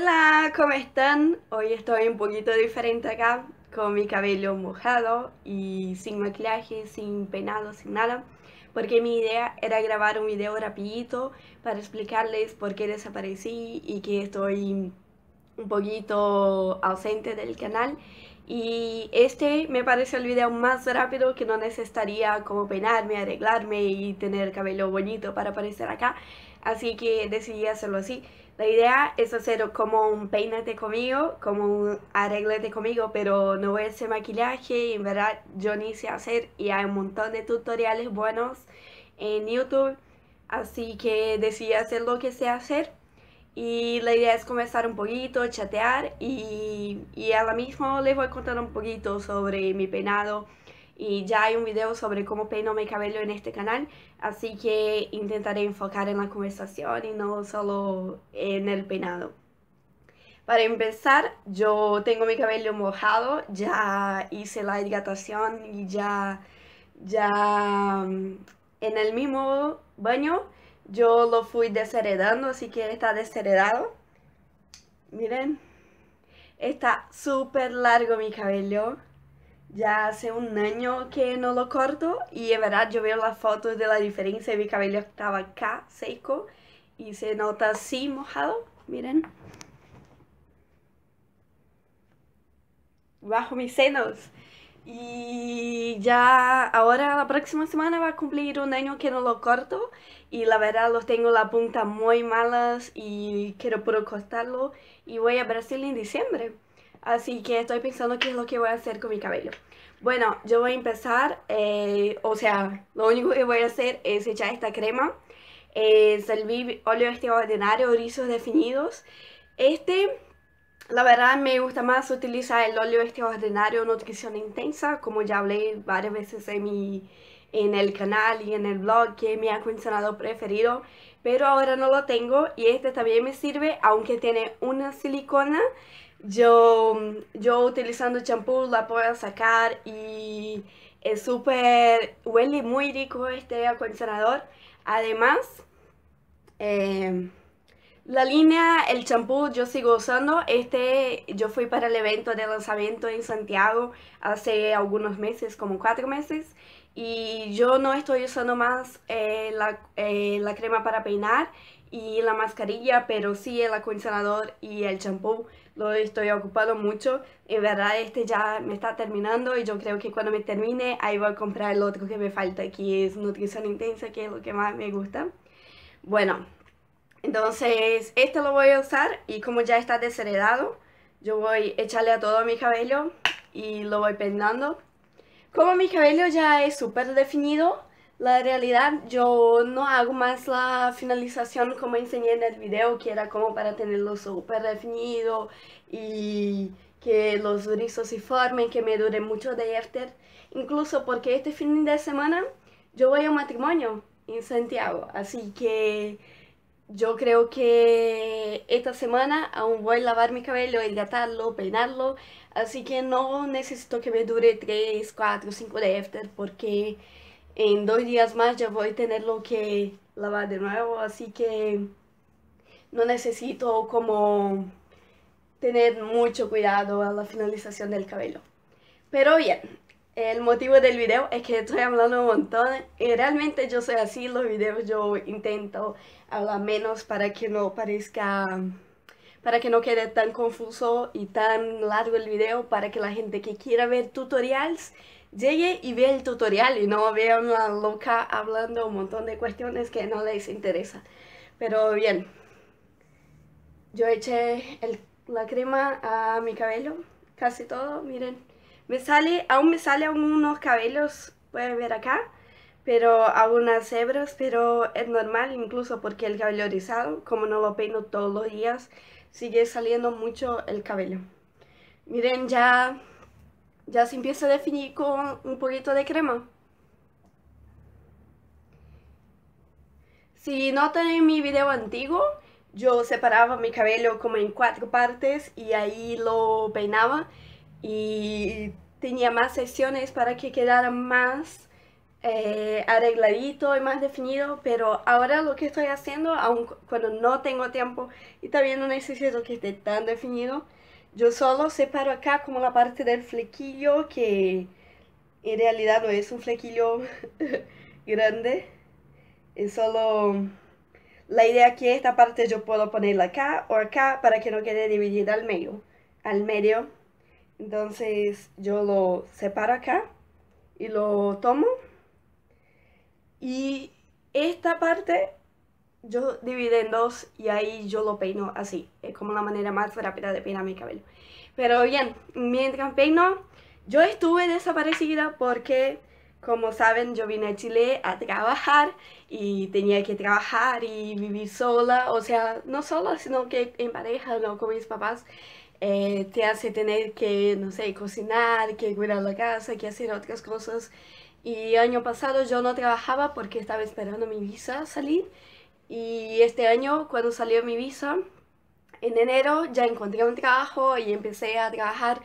Hola, ¿cómo están? Hoy estoy un poquito diferente acá, con mi cabello mojado y sin maquillaje, sin peinado, sin nada, porque mi idea era grabar un video rapidito para explicarles por qué desaparecí y que estoy un poquito ausente del canal y este me parece el video más rápido que no necesitaría como peinarme, arreglarme y tener cabello bonito para aparecer acá así que decidí hacerlo así. La idea es hacer como un peinate conmigo, como un arreglete conmigo, pero no voy a hacer maquillaje, en verdad yo ni sé hacer y hay un montón de tutoriales buenos en YouTube, así que decidí hacer lo que sé hacer. Y la idea es conversar un poquito, chatear y, y ahora mismo les voy a contar un poquito sobre mi peinado, y ya hay un video sobre cómo peino mi cabello en este canal, así que intentaré enfocar en la conversación y no solo en el peinado. Para empezar, yo tengo mi cabello mojado, ya hice la hidratación y ya, ya mm, en el mismo baño yo lo fui desheredando, así que está desheredado. Miren, está súper largo mi cabello ya hace un año que no lo corto y en verdad yo veo las fotos de la diferencia. Mi cabello estaba acá seco y se nota así mojado. Miren. Bajo mis senos. Y ya ahora la próxima semana va a cumplir un año que no lo corto y la verdad los tengo la punta muy malas y quiero puro cortarlo y voy a Brasil en diciembre. Así que estoy pensando qué es lo que voy a hacer con mi cabello. Bueno, yo voy a empezar, eh, o sea, lo único que voy a hacer es echar esta crema. el eh, salví óleo ordinario, rizos definidos. Este, la verdad me gusta más utilizar el óleo extraordinario Nutrición Intensa, como ya hablé varias veces en, mi, en el canal y en el blog, que es mi acondicionador preferido. Pero ahora no lo tengo y este también me sirve, aunque tiene una silicona yo, yo utilizando champú la puedo sacar y es súper, huele muy rico este acondicionador. Además, em, la línea, el champú yo sigo usando. Este, yo fui para el evento de lanzamiento en Santiago hace algunos meses, como cuatro meses. Y yo no estoy usando más eh, la, eh, la crema para peinar y la mascarilla, pero sí el acondicionador y el champú lo estoy ocupando mucho. En verdad este ya me está terminando y yo creo que cuando me termine ahí voy a comprar el otro que me falta, que es nutrición intensa, que es lo que más me gusta. Bueno, entonces este lo voy a usar y como ya está desheredado, yo voy a echarle a todo mi cabello y lo voy peinando. Como mi cabello ya es súper definido, la realidad, yo no hago más la finalización como enseñé en el video, que era como para tenerlo súper definido y que los rizos se formen, que me dure mucho de after. Incluso porque este fin de semana yo voy a un matrimonio en Santiago, así que yo creo que esta semana aún voy a lavar mi cabello, hidratarlo, peinarlo, así que no necesito que me dure 3, 4, 5 de after porque en dos días más ya voy a tenerlo que lavar de nuevo, así que no necesito como tener mucho cuidado a la finalización del cabello. Pero bien, el motivo del video es que estoy hablando un montón y realmente yo soy así, los videos yo intento hablar menos para que no parezca, para que no quede tan confuso y tan largo el video, para que la gente que quiera ver tutoriales Llegué y vi el tutorial y no veo una loca hablando un montón de cuestiones que no les interesa. Pero bien, yo eché la crema a mi cabello, casi todo, miren. Me sale, aún me salen unos cabellos, pueden ver acá, pero algunas hebras, pero es normal incluso porque el cabello rizado, como no lo peino todos los días, sigue saliendo mucho el cabello. Miren ya ya se empieza a definir con un poquito de crema. Si notan en mi video antiguo, yo separaba mi cabello como en cuatro partes y ahí lo peinaba y tenía más sesiones para que quedara más eh, arregladito y más definido, pero ahora lo que estoy haciendo, aún cuando no tengo tiempo y también no necesito que esté tan definido, yo solo separo acá como la parte del flequillo que en realidad no es un flequillo grande. Es solo la idea que esta parte yo puedo ponerla acá o acá para que no quede dividida al medio. Al medio. Entonces yo lo separo acá y lo tomo. Y esta parte yo divido en dos y ahí yo lo peino así. Es como la manera más rápida de peinar mi cabello. Pero bien, mientras peino, yo estuve desaparecida porque, como saben, yo vine a Chile a trabajar y tenía que trabajar y vivir sola. O sea, no sola, sino que en pareja, no con mis papás. Eh, te hace tener que, no sé, cocinar, que cuidar la casa, que hacer otras cosas. Y año pasado yo no trabajaba porque estaba esperando mi visa salir y este año, cuando salió mi visa, en enero ya encontré un trabajo y empecé a trabajar.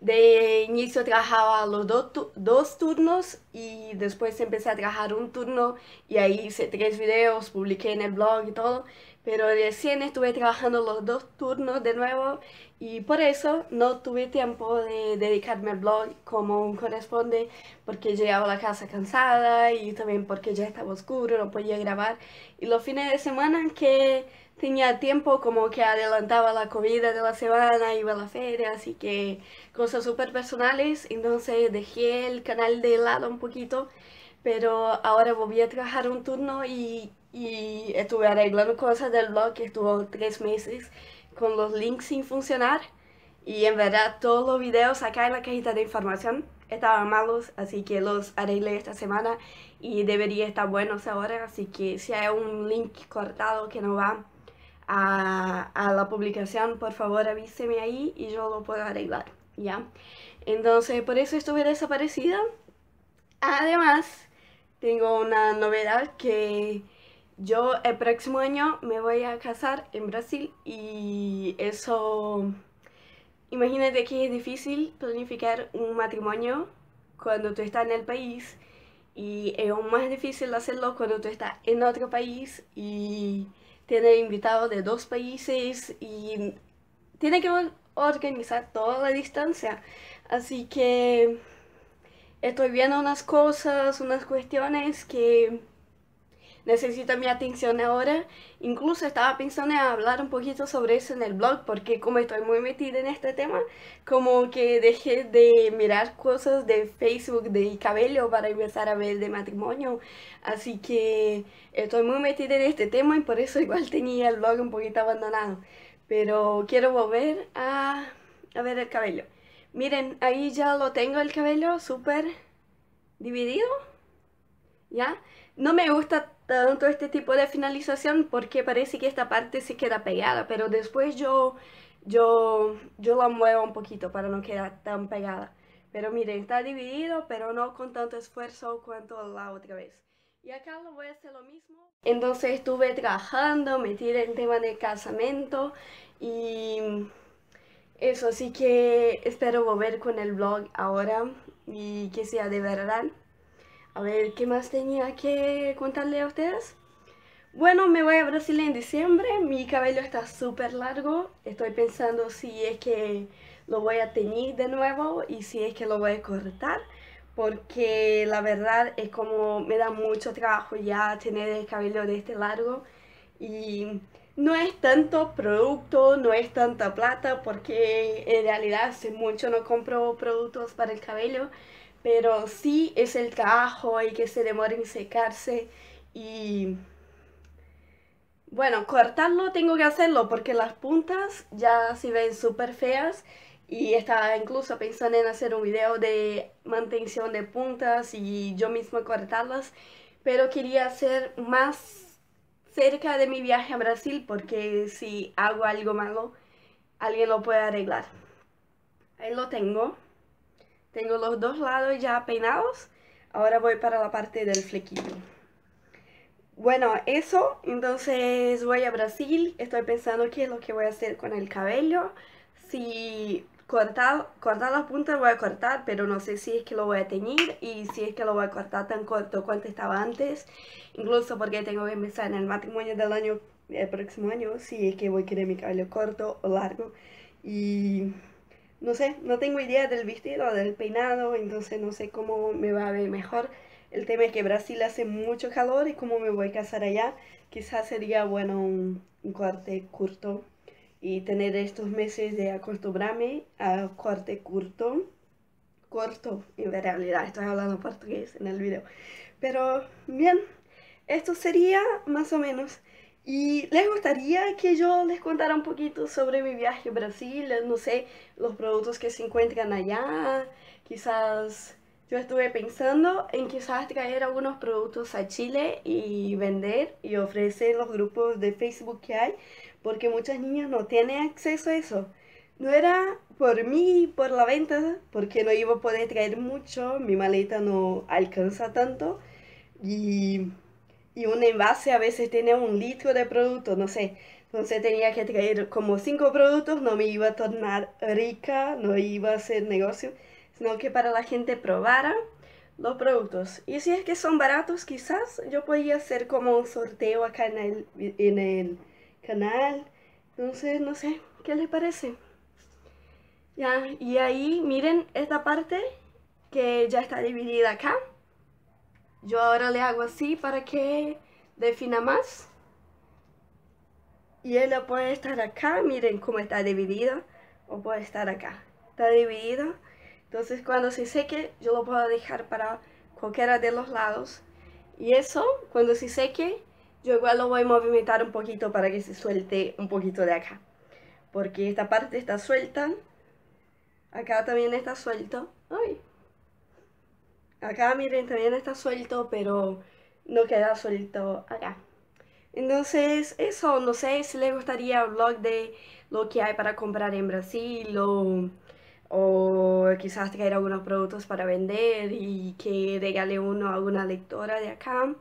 De inicio trabajaba los dos turnos y después empecé a trabajar un turno y ahí hice tres videos, publiqué en el blog y todo pero recién estuve trabajando los dos turnos de nuevo y por eso no tuve tiempo de dedicarme al blog como corresponde porque llegaba a la casa cansada y también porque ya estaba oscuro, no podía grabar y los fines de semana que tenía tiempo como que adelantaba la comida de la semana, iba a la feria, así que cosas súper personales, entonces dejé el canal de lado un poquito, pero ahora volví a trabajar un turno y y estuve arreglando cosas del blog que estuvo tres meses con los links sin funcionar y en verdad todos los videos acá en la cajita de información estaban malos, así que los arreglé esta semana y debería estar buenos ahora, así que si hay un link cortado que no va a, a la publicación, por favor avíseme ahí y yo lo puedo arreglar, ¿ya? Entonces por eso estuve desaparecida. Además, tengo una novedad que yo el próximo año me voy a casar en Brasil y eso... Imagínate que es difícil planificar un matrimonio cuando tú estás en el país y es aún más difícil hacerlo cuando tú estás en otro país y Tienes invitados de dos países y tiene que organizar toda la distancia. Así que estoy viendo unas cosas, unas cuestiones que necesita mi atención ahora. Incluso estaba pensando en hablar un poquito sobre eso en el blog, porque como estoy muy metida en este tema, como que dejé de mirar cosas de Facebook de cabello para empezar a ver de matrimonio. Así que estoy muy metida en este tema y por eso igual tenía el blog un poquito abandonado. Pero quiero volver a, a ver el cabello. Miren, ahí ya lo tengo el cabello súper dividido. ¿Ya? No me gusta tanto este tipo de finalización porque parece que esta parte se queda pegada, pero después yo, yo, yo la muevo un poquito para no quedar tan pegada. Pero miren, está dividido, pero no con tanto esfuerzo cuanto la otra vez. Y acá lo voy a hacer lo mismo. Entonces estuve trabajando, metí el tema de casamiento y eso, así que espero volver con el blog ahora y que sea de verdad. A ver, ¿qué más tenía que contarle a ustedes? Bueno, me voy a Brasil en diciembre, mi cabello está súper largo, estoy pensando si es que lo voy a teñir de nuevo y si es que lo voy a cortar, porque la verdad es como me da mucho trabajo ya tener el cabello de este largo y no es tanto producto, no es tanta plata, porque en realidad hace mucho no compro productos para el cabello, pero sí es el trabajo, y que se demore en secarse y bueno, cortarlo tengo que hacerlo porque las puntas ya se ven súper feas y estaba incluso pensando en hacer un video de mantención de puntas y yo misma cortarlas, pero quería hacer más cerca de mi viaje a Brasil porque si hago algo malo, alguien lo puede arreglar. Ahí lo tengo. Tengo los dos lados ya peinados. Ahora voy para la parte del flequillo. Bueno, eso, entonces voy a Brasil, estoy pensando qué es lo que voy a hacer con el cabello, si cortar, las puntas voy a cortar, pero no sé si es que lo voy a teñir y si es que lo voy a cortar tan corto cuanto estaba antes, incluso porque tengo que empezar en el matrimonio del año, próximo año, si es que voy a querer mi cabello corto o largo y no sé, no tengo idea del vestido, del peinado, entonces no sé cómo me va a ver mejor. El tema es que Brasil hace mucho calor y cómo me voy a casar allá, quizás sería bueno un, corte corto y tener estos meses de acostumbrarme a corte corto, corto, en realidad estoy hablando portugués en el video, pero bien, esto sería más o menos. Y les gustaría que yo les contara un poquito sobre mi viaje a Brasil, no sé, los productos que se encuentran allá. Quizás yo estuve pensando en quizás traer algunos productos a Chile y vender y ofrecer los grupos de Facebook que hay, porque muchas niñas no tienen acceso a eso. No era por mí, por la venta, porque no iba a poder traer mucho, mi maleta no alcanza tanto y y un envase a veces tiene un litro de producto, no sé. Entonces tenía que traer como cinco productos, no me iba a tornar rica, no iba a hacer negocio, sino que para la gente probara los productos. Y si es que son baratos, quizás yo podía hacer como un sorteo acá en el, en el canal. Entonces, no sé, ¿qué les parece? Ya, y ahí miren esta parte que ya está dividida acá. Yo ahora le hago así para que defina más. Y él no puede estar acá, miren cómo está dividido. O puede estar acá. Está dividido. Entonces cuando se seque, yo lo puedo dejar para cualquiera de los lados. Y eso, cuando se seque, yo igual lo voy a movimentar un poquito para que se suelte un poquito de acá. Porque esta parte está suelta. Acá también está suelto. ¡Ay! Acá miren, también está suelto, pero no queda suelto acá. Entonces, eso, no sé si les gustaría un vlog de lo que hay para comprar en Brasil o, quizás traer algunos productos para vender y que regale uno a alguna lectora de acá.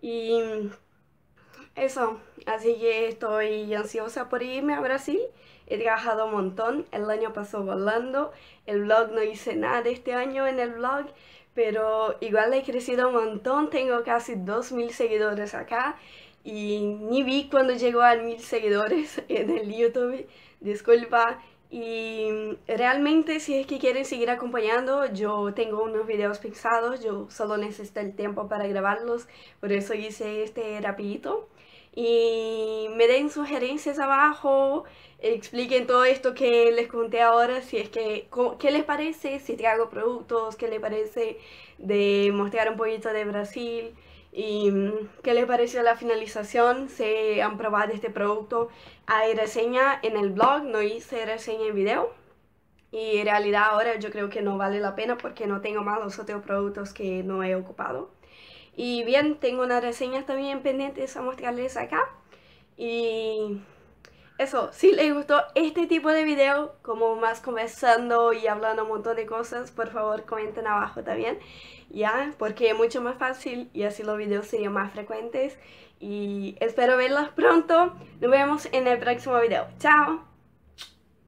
Y eso, así que estoy ansiosa por irme a Brasil. He trabajado un montón, el año pasó volando, el vlog no hice nada este año en el vlog, pero igual he crecido un montón, tengo casi 2.000 seguidores acá y ni vi cuando llegó a 1.000 seguidores en el YouTube, disculpa. Y realmente si es que quieren seguir acompañando, yo tengo unos videos pensados, yo solo necesito el tiempo para grabarlos, por eso hice este rapidito y me den sugerencias abajo, expliquen todo esto que les conté ahora, si es que, ¿qué les parece? Si te hago productos, ¿qué les parece de mostrar un poquito de Brasil? ¿Y mm, qué les parece la finalización? ¿Se han probado este producto? Hay reseña en el blog, no hice reseña en video, y en realidad ahora yo creo que no vale la pena porque no tengo más los otros productos que no he ocupado. Y bien, tengo unas reseñas también pendientes a mostrarles acá. Y eso, si les gustó este tipo de video, como más conversando y hablando un montón de cosas, por favor comenten abajo también, ya, porque es mucho más fácil y así los videos serían más frecuentes. Y espero verlos pronto. Nos vemos en el próximo video. ¡Chao!